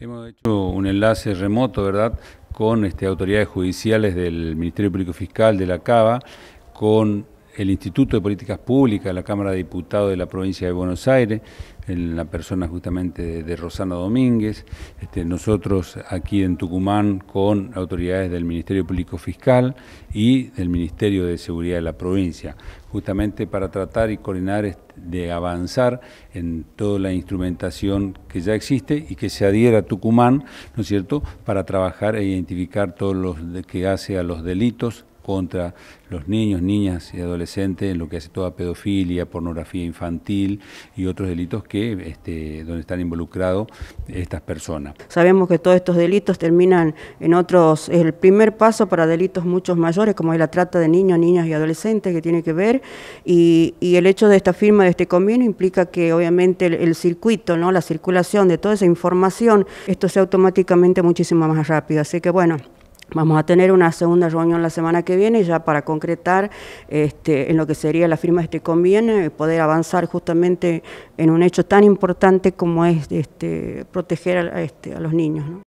Hemos hecho un enlace remoto, ¿verdad?, con este, autoridades judiciales del Ministerio Público Fiscal de la Cava, con el Instituto de Políticas Públicas, la Cámara de Diputados de la provincia de Buenos Aires, en la persona justamente de, Rosana Domínguez, este, nosotros aquí en Tucumán con autoridades del Ministerio Público Fiscal y del Ministerio de Seguridad de la provincia, justamente para tratar y coordinar de avanzar en toda la instrumentación que ya existe y que se adhiera a Tucumán, ¿no es cierto?, para trabajar e identificar todos los que hace a los delitos contra los niños, niñas y adolescentes, en lo que hace toda pedofilia, pornografía infantil y otros delitos que este, donde están involucrados estas personas. Sabemos que todos estos delitos terminan en otros, el primer paso para delitos muchos mayores, como es la trata de niños, niñas y adolescentes que tiene que ver, y, el hecho de esta firma de este convenio implica que obviamente el, circuito, ¿no? la circulación de toda esa información, esto sea automáticamente muchísimo más rápido. Así que bueno. Vamos a tener una segunda reunión la semana que viene ya para concretar este, en lo que sería la firma de este convenio y poder avanzar justamente en un hecho tan importante como es este, proteger a, este, a los niños.